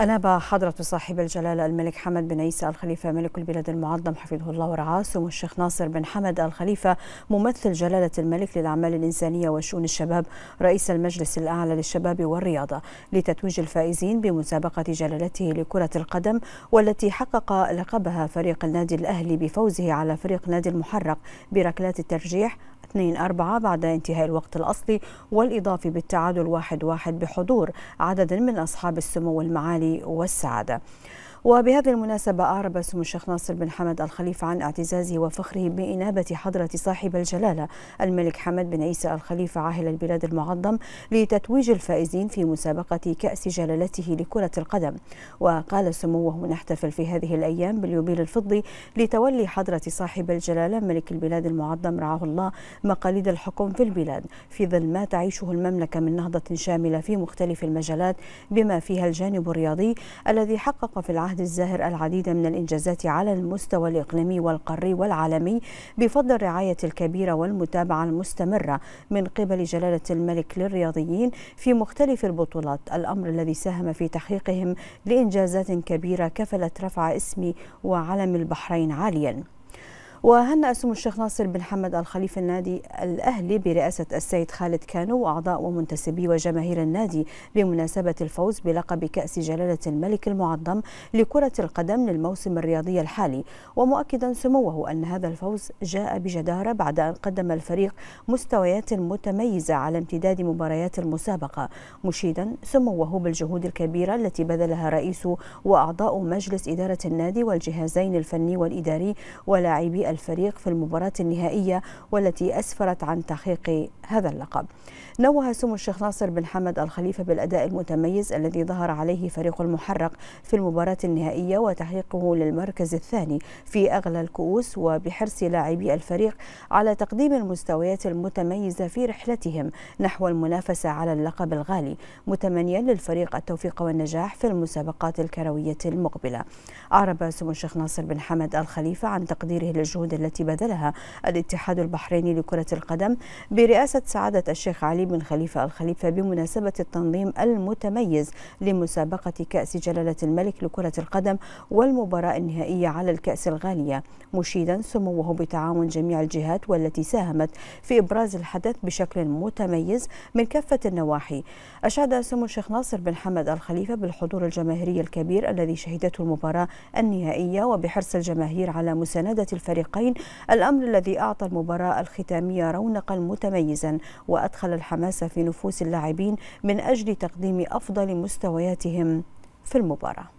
أناب حضرة صاحب الجلالة الملك حمد بن عيسى الخليفة ملك البلاد المعظم حفظه الله ورعاه سمو الشيخ ناصر بن حمد الخليفة ممثل جلالة الملك للأعمال الإنسانية وشؤون الشباب رئيس المجلس الأعلى للشباب والرياضة لتتويج الفائزين بمسابقة جلالته لكرة القدم والتي حقق لقبها فريق النادي الأهلي بفوزه على فريق نادي المحرق بركلات الترجيح 2 4 بعد انتهاء الوقت الأصلي والإضافي بالتعادل 1 1 بحضور عدد من أصحاب السمو المعالي والسعادة وبهذه المناسبة أعرب سمو الشيخ ناصر بن حمد الخليفة عن اعتزازه وفخره بإنابة حضرة صاحب الجلالة الملك حمد بن عيسى الخليفة عاهل البلاد المعظم لتتويج الفائزين في مسابقة كأس جلالته لكرة القدم وقال سموه نحتفل في هذه الأيام باليوبيل الفضي لتولي حضرة صاحب الجلالة ملك البلاد المعظم رعاه الله مقاليد الحكم في البلاد في ظل ما تعيشه المملكة من نهضة شاملة في مختلف المجالات بما فيها الجانب الرياضي الذي حقق في العهد العهد الزاهر العديد من الإنجازات على المستوى الإقليمي والقاري والعالمي بفضل الرعاية الكبيرة والمتابعة المستمرة من قبل جلالة الملك للرياضيين في مختلف البطولات الأمر الذي ساهم في تحقيقهم لإنجازات كبيرة كفلت رفع اسم وعلم البحرين عالياً وهنأ سمو الشيخ ناصر بن حمد الخليفة النادي الأهلي برئاسة السيد خالد كانو وأعضاء ومنتسبي وجماهير النادي بمناسبة الفوز بلقب كأس جلالة الملك المعظم لكرة القدم للموسم الرياضي الحالي ومؤكدا سموه أن هذا الفوز جاء بجدارة بعد أن قدم الفريق مستويات متميزة على امتداد مباريات المسابقة مشيدا سموه بالجهود الكبيرة التي بذلها رئيس وأعضاء مجلس إدارة النادي والجهازين الفني والإداري ولاعبي الفريق في المباراة النهائية والتي أسفرت عن تحقيق هذا اللقب نوه سمو الشيخ ناصر بن حمد الخليفة بالأداء المتميز الذي ظهر عليه فريق المحرق في المباراة النهائية وتحقيقه للمركز الثاني في أغلى الكؤوس وبحرص لاعبي الفريق على تقديم المستويات المتميزة في رحلتهم نحو المنافسة على اللقب الغالي متمنيا للفريق التوفيق والنجاح في المسابقات الكروية المقبلة أعرب سمو الشيخ ناصر بن حمد الخليفة عن تقديره للجمهور المجهود التي بذلها الاتحاد البحريني لكرة القدم برئاسة سعادة الشيخ علي بن خليفة الخليفة بمناسبة التنظيم المتميز لمسابقة كأس جلالة الملك لكرة القدم والمباراة النهائية على الكأس الغالية مشيدا سموه بتعاون جميع الجهات والتي ساهمت في إبراز الحدث بشكل متميز من كافة النواحي أشاد سمو الشيخ ناصر بن حمد الخليفة بالحضور الجماهيري الكبير الذي شهدته المباراة النهائية وبحرص الجماهير على مساندة الفريق الفريقين الأمر الذي أعطى المباراة الختامية رونقا متميزا وأدخل الحماس في نفوس اللاعبين من أجل تقديم أفضل مستوياتهم في المباراه